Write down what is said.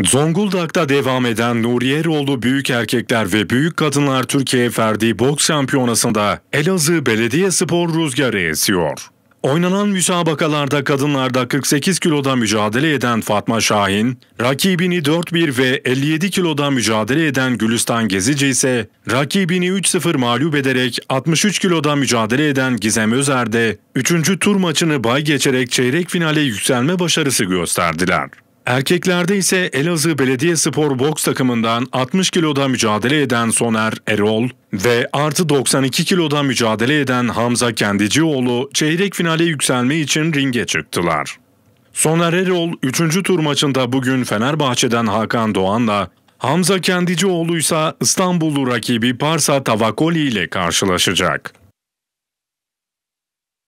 Zonguldak'ta devam eden Nuriyeroğlu Büyük Erkekler ve Büyük Kadınlar Türkiye Ferdi Boks Şampiyonası'nda Elazığ Belediye Spor rüzgarı esiyor. Oynanan müsabakalarda kadınlarda 48 kiloda mücadele eden Fatma Şahin, rakibini 4-1 ve 57 kiloda mücadele eden Gülistan Gezici ise rakibini 3-0 mağlup ederek 63 kiloda mücadele eden Gizem Özer de 3. tur maçını bay geçerek çeyrek finale yükselme başarısı gösterdiler. Erkeklerde ise Elazığ Belediye Spor Boks takımından 60 kiloda mücadele eden Soner Erol ve artı 92 kiloda mücadele eden Hamza Kendicioğlu çeyrek finale yükselme için ringe çıktılar. Soner Erol 3. tur maçında bugün Fenerbahçe'den Hakan Doğan'la Hamza Kendicioğlu ise İstanbullu rakibi Parsa Tavakoli ile karşılaşacak.